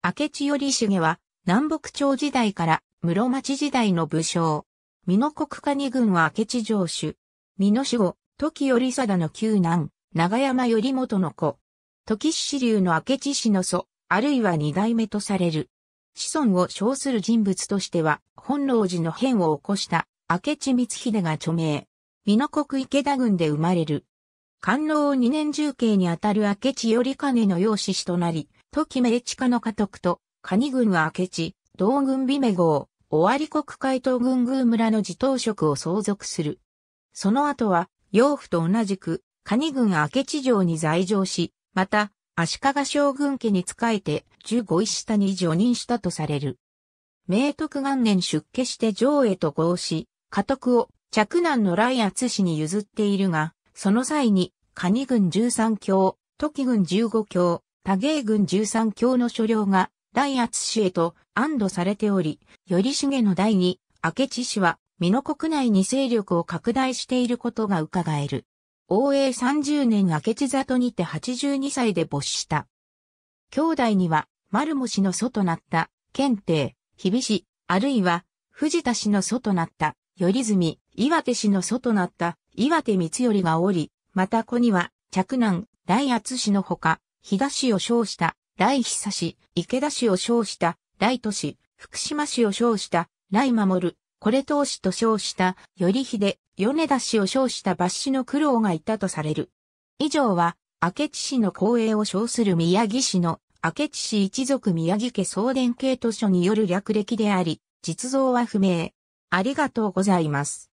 明智頼重は南北朝時代から室町時代の武将。美濃国家二軍は明智城主。美濃守護、時頼貞の旧男、長山頼元の子。時支流の明智氏の祖、あるいは二代目とされる。子孫を称する人物としては、本能寺の変を起こした明智光秀が著名。美濃国池田郡で生まれる。官能二年重慶にあたる明智頼兼の養子子となり、時きめいちの家督と、カニ軍は明智、同軍美名号、尾張国海東軍宮村の自頭職を相続する。その後は、養父と同じく、カニ軍明智城に在城し、また、足利将軍家に仕えて、十五位下に除任したとされる。明徳元年出家して城へと合し、家督を嫡男の来厚氏に譲っているが、その際に、カニ軍十三強、時軍十五強、多芸軍13教の所領が、大厚氏へと安堵されており、頼重の第二、明智氏は、美濃国内に勢力を拡大していることが伺える。応永30年明智里にて82歳で没した。兄弟には、丸も氏の祖となった、検定、日比氏、あるいは、藤田氏の祖となった、頼住、岩手氏の祖となった、岩手光頼がおり、また子には、着男、大厚氏のほか、飛騨市を称した来久氏、池田市を称した大都市、福島市を称した来守、これ当市と称した頼秀、米田氏を称した抜氏の苦労がいたとされる。以上は、明智氏の公営を称する宮城市の明智氏一族宮城家総伝系図書による略歴であり、実像は不明。ありがとうございます。